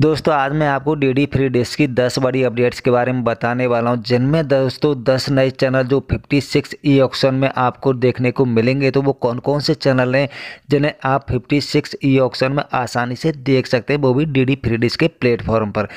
दोस्तों आज मैं आपको डी डी फ्री डिस्क की 10 बड़ी अपडेट्स के बारे में बताने वाला हूं जिनमें दोस्तों 10 नए चैनल जो 56 ई ऑक्शन में आपको देखने को मिलेंगे तो वो कौन कौन से चैनल हैं जिन्हें आप 56 ई ऑक्शन में आसानी से देख सकते हैं वो भी डी डी फ्री डिस्क के प्लेटफॉर्म पर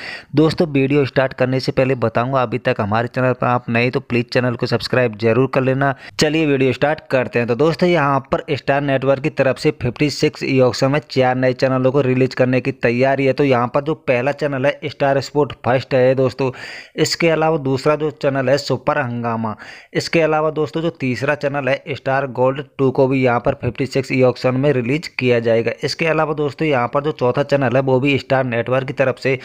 दोस्तों वीडियो स्टार्ट करने से पहले बताऊँगा अभी तक हमारे चैनल पर आप नए तो प्लीज़ चैनल को सब्सक्राइब जरूर कर लेना चलिए वीडियो स्टार्ट करते हैं तो दोस्तों यहाँ पर स्टार नेटवर्क की तरफ से फिफ्टी सिक्स ई ऑक्शन में चार नए चैनलों को रिलीज करने की तैयारी है तो यहाँ पर जो पहला चैनल है स्टार स्पोर्ट फर्स्ट है दोस्तों इसके अलावा दूसरा जो चैनल है सुपर हंगामा इसके अलावा दोस्तों जो तीसरा चैनल है स्टार गोल्ड टू को भी यहाँ पर फिफ्टी सिक्स ई ऑक्शन में रिलीज किया जाएगा इसके अलावा दोस्तों यहाँ पर जो चौथा चैनल है वो भी स्टार नेटवर्क की तरफ से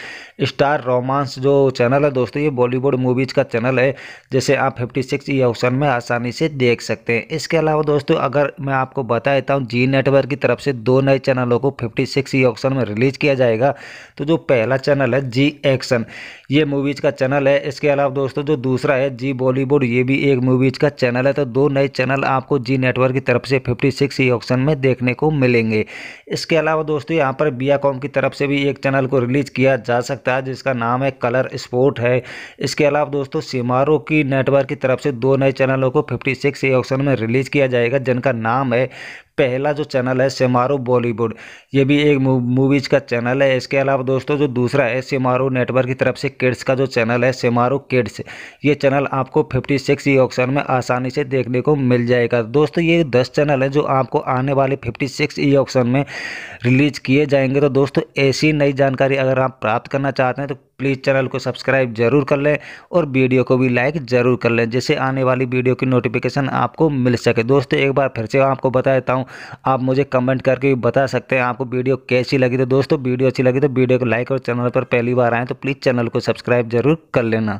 स्टार रोमांस जो चैनल है दोस्तों ये बॉलीवुड मूवीज़ का चैनल है जिसे आप फिफ्टी सिक्स ई ऑक्शन में आसानी से देख सकते हैं इसके अलावा दोस्तों अगर मैं आपको बता देता हूँ जी नेटवर्क की तरफ से दो नए चैनलों को फिफ्टी सिक्स ई ऑक्शन में रिलीज किया जाएगा तो जो पहला चैनल है जी एक्शन ये मूवीज़ का चैनल है इसके अलावा दोस्तों जो दूसरा है जी बॉलीवुड ये भी एक मूवीज़ का चैनल है तो दो नए चैनल आपको जी नेटवर्क की तरफ से फिफ्टी सिक्स ई ऑप्शन में देखने को मिलेंगे इसके अलावा दोस्तों यहाँ पर बी की तरफ से भी एक चैनल को रिलीज़ किया जा सकता है जिसका नाम है कलर स्पोर्ट है इसके अलावा दोस्तों सिमारो की नेटवर्क की तरफ से दो नए चैनलों को फिफ्टी सिक्स ई ऑप्शन में रिलीज़ किया जाएगा जिनका नाम है पहला जो चैनल है सेमारो बॉलीवुड ये भी एक मूवीज़ का चैनल है इसके अलावा दोस्तों जो दूसरा है सेमारो नेटवर्क की तरफ से किड्स का जो चैनल है सेमारो किड्स ये चैनल आपको फिफ्टी सिक्स ई ऑप्शन में आसानी से देखने को मिल जाएगा दोस्तों ये दस चैनल है जो आपको आने वाले फिफ्टी सिक्स ई ऑप्शन में रिलीज किए जाएंगे तो दोस्तों ऐसी नई जानकारी अगर आप प्राप्त करना चाहते हैं तो प्लीज़ चैनल को सब्सक्राइब जरूर कर लें और वीडियो को भी लाइक ज़रूर कर लें जिससे आने वाली वीडियो की नोटिफिकेशन आपको मिल सके दोस्तों एक बार फिर से आपको बता देता हूँ आप मुझे कमेंट करके भी बता सकते हैं आपको वीडियो कैसी लगी तो दोस्तों वीडियो अच्छी लगी तो वीडियो को लाइक और चैनल पर पहली बार आएँ तो प्लीज़ चैनल को सब्सक्राइब जरूर कर लेना